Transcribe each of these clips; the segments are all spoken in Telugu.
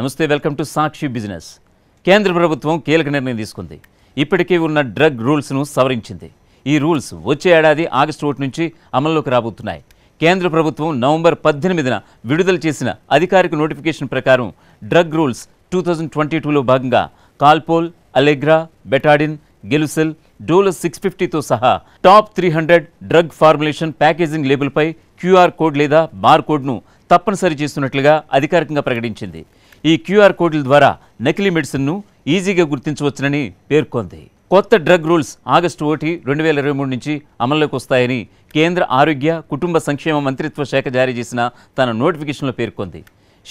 నమస్తే వెల్కమ్ టు సాక్షి బిజినెస్ కేంద్ర ప్రభుత్వం కీలక నిర్ణయం తీసుకుంది ఇప్పటికే ఉన్న డ్రగ్ రూల్స్ను సవరించింది ఈ రూల్స్ వచ్చే ఏడాది ఆగస్టు ఒకటి నుంచి అమల్లోకి రాబోతున్నాయి కేంద్ర ప్రభుత్వం నవంబర్ పద్దెనిమిదిన విడుదల చేసిన అధికారిక నోటిఫికేషన్ ప్రకారం drug rules two thousand twenty టూలో భాగంగా Calpol Allegra Betadine Gelusil Dolo six ఫిఫ్టీతో సహా top three hundred drug formulation packaging లేబుల్పై క్యూఆర్ కోడ్ లేదా బార్ కోడ్ను తప్పనిసరి చేస్తున్నట్లుగా అధికారికంగా ప్రకటించింది ఈ క్యూఆర్ కోడ్ల ద్వారా నకిలీ మెడిసిన్ను ఈజీగా గుర్తించవచ్చునని పేర్కొంది కొత్త డ్రగ్ రూల్స్ ఆగస్టు ఒకటి రెండు వేల ఇరవై మూడు నుంచి అమల్లోకి వస్తాయని కేంద్ర ఆరోగ్య కుటుంబ సంక్షేమ మంత్రిత్వ శాఖ జారీ చేసిన తన నోటిఫికేషన్లో పేర్కొంది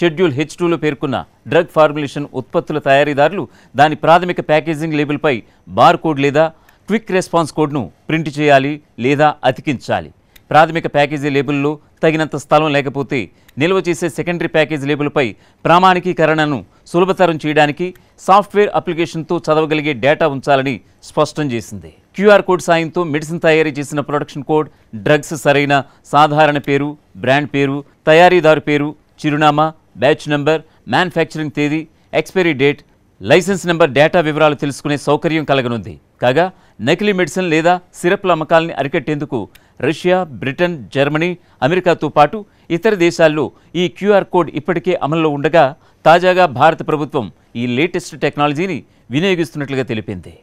షెడ్యూల్ హెచ్ టూలో పేర్కొన్న డ్రగ్ ఫార్ములేషన్ ఉత్పత్తుల తయారీదారులు దాని ప్రాథమిక ప్యాకేజింగ్ లేబుల్పై బార్ కోడ్ లేదా క్విక్ రెస్పాన్స్ కోడ్ను ప్రింట్ చేయాలి లేదా అతికించాలి ప్రాథమిక ప్యాకేజీ లేబుల్లో తగినంత స్థలం లేకపోతే నిల్వ చేసే సెకండరీ ప్యాకేజీ లేబుల్పై ప్రామాణికీకరణను సులభతరం చేయడానికి సాఫ్ట్వేర్ అప్లికేషన్తో చదవగలిగే డేటా ఉంచాలని స్పష్టం చేసింది క్యూఆర్ కోడ్ సాయంతో మెడిసిన్ తయారీ చేసిన ప్రొడక్షన్ కోడ్ డ్రగ్స్ సరైన సాధారణ పేరు బ్రాండ్ పేరు తయారీదారు పేరు చిరునామా బ్యాచ్ నెంబర్ మ్యానుఫ్యాక్చరింగ్ తేదీ expiry date license number data వివరాలు తెలుసుకునే సౌకర్యం కలగనుంది కాగా నకిలీ మెడిసిన్ లేదా సిరప్ల అమ్మకాలని అరికట్టేందుకు రష్యా బ్రిటన్ జర్మనీ అమెరికాతో పాటు ఇతర దేశాల్లో ఈ క్యూఆర్ కోడ్ ఇప్పటికే అమల్లో ఉండగా తాజాగా భారత ప్రభుత్వం ఈ లేటెస్ట్ టెక్నాలజీని వినియోగిస్తున్నట్లుగా తెలిపింది